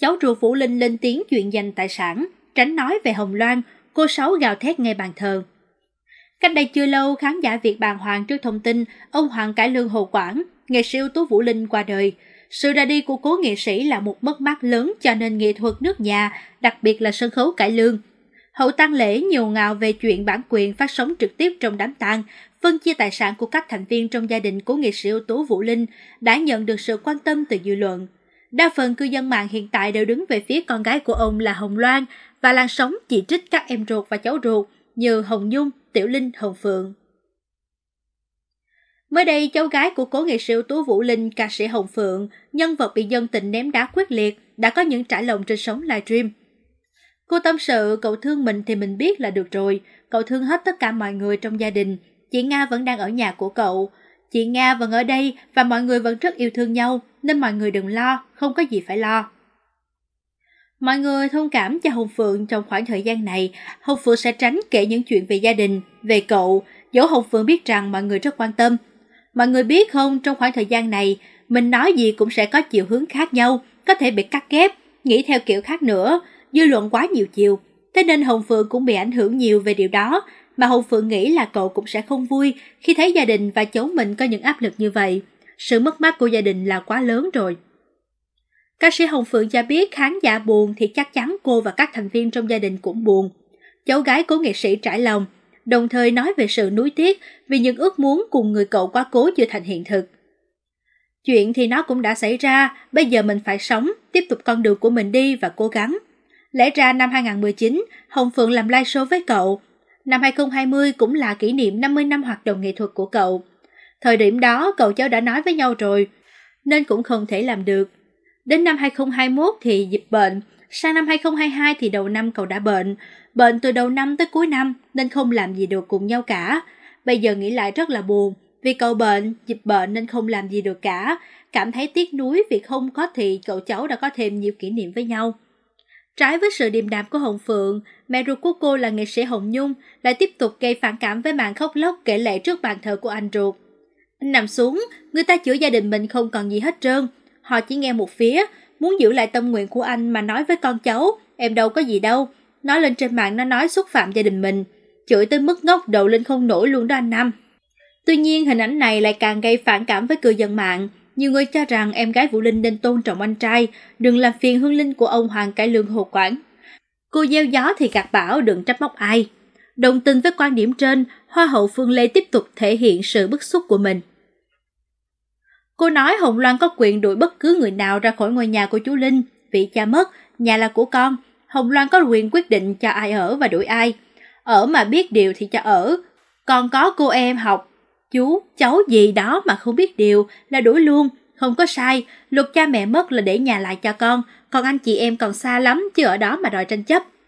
cháu ruột Vũ Linh lên tiếng chuyện giành tài sản, tránh nói về Hồng Loan, cô Sáu gào thét ngay bàn thờ. Cách đây chưa lâu, khán giả Việt bàn hoàng trước thông tin ông Hoàng Cải Lương Hồ Quảng, nghệ sĩ ưu tú Vũ Linh qua đời. Sự ra đi của cố nghệ sĩ là một mất mát lớn cho nền nghệ thuật nước nhà, đặc biệt là sân khấu cải lương. Hậu tang lễ nhiều ngào về chuyện bản quyền phát sóng trực tiếp trong đám tang, phân chia tài sản của các thành viên trong gia đình của nghệ sĩ ưu tú Vũ Linh đã nhận được sự quan tâm từ dư luận đa phần cư dân mạng hiện tại đều đứng về phía con gái của ông là Hồng Loan và làn sóng chỉ trích các em ruột và cháu ruột như Hồng Nhung, Tiểu Linh, Hồng Phượng. Mới đây, cháu gái của cố nghệ sĩ ưu tú Vũ Linh, ca sĩ Hồng Phượng, nhân vật bị dân tình ném đá quyết liệt, đã có những trả lòng trên sóng livestream. Cô tâm sự, cậu thương mình thì mình biết là được rồi, cậu thương hết tất cả mọi người trong gia đình, chị Nga vẫn đang ở nhà của cậu, chị Nga vẫn ở đây và mọi người vẫn rất yêu thương nhau, nên mọi người đừng lo, không có gì phải lo. Mọi người thông cảm cho Hồng Phượng trong khoảng thời gian này, Hồng Phượng sẽ tránh kể những chuyện về gia đình, về cậu, dẫu Hồng Phượng biết rằng mọi người rất quan tâm. Mọi người biết không, trong khoảng thời gian này, mình nói gì cũng sẽ có chiều hướng khác nhau, có thể bị cắt ghép, nghĩ theo kiểu khác nữa, dư luận quá nhiều chiều. Thế nên Hồng Phượng cũng bị ảnh hưởng nhiều về điều đó, mà Hồng Phượng nghĩ là cậu cũng sẽ không vui khi thấy gia đình và cháu mình có những áp lực như vậy sự mất mát của gia đình là quá lớn rồi. Ca sĩ Hồng Phượng cho biết khán giả buồn thì chắc chắn cô và các thành viên trong gia đình cũng buồn. Cháu gái của nghệ sĩ trải lòng, đồng thời nói về sự nuối tiếc vì những ước muốn cùng người cậu quá cố chưa thành hiện thực. Chuyện thì nó cũng đã xảy ra, bây giờ mình phải sống, tiếp tục con đường của mình đi và cố gắng. Lẽ ra năm 2019, Hồng Phượng làm live show với cậu. Năm 2020 cũng là kỷ niệm 50 năm hoạt động nghệ thuật của cậu. Thời điểm đó cậu cháu đã nói với nhau rồi, nên cũng không thể làm được. Đến năm 2021 thì dịch bệnh, sang năm 2022 thì đầu năm cậu đã bệnh, bệnh từ đầu năm tới cuối năm nên không làm gì được cùng nhau cả. Bây giờ nghĩ lại rất là buồn, vì cậu bệnh, dịch bệnh nên không làm gì được cả, cảm thấy tiếc nuối vì không có thì cậu cháu đã có thêm nhiều kỷ niệm với nhau. Trái với sự điềm đạm của Hồng Phượng, mẹ ruột của cô là nghệ sĩ Hồng Nhung lại tiếp tục gây phản cảm với màn khóc lóc kể lệ trước bàn thờ của anh ruột. Nằm xuống, người ta chữa gia đình mình không còn gì hết trơn. Họ chỉ nghe một phía, muốn giữ lại tâm nguyện của anh mà nói với con cháu, em đâu có gì đâu. nói lên trên mạng nó nói xúc phạm gia đình mình. Chửi tới mức ngốc đầu lên không nổi luôn đó anh Nam Tuy nhiên hình ảnh này lại càng gây phản cảm với cư dân mạng. Nhiều người cho rằng em gái Vũ Linh nên tôn trọng anh trai, đừng làm phiền hương linh của ông Hoàng Cải Lương Hồ Quảng. Cô gieo gió thì gạt bảo đừng trách móc ai. Đồng tình với quan điểm trên, Hoa hậu Phương Lê tiếp tục thể hiện sự bức xúc của mình. Cô nói Hồng Loan có quyền đuổi bất cứ người nào ra khỏi ngôi nhà của chú Linh, vì cha mất, nhà là của con. Hồng Loan có quyền quyết định cho ai ở và đuổi ai. Ở mà biết điều thì cho ở, còn có cô em học. Chú, cháu gì đó mà không biết điều là đuổi luôn, không có sai, luật cha mẹ mất là để nhà lại cho con, còn anh chị em còn xa lắm chứ ở đó mà đòi tranh chấp.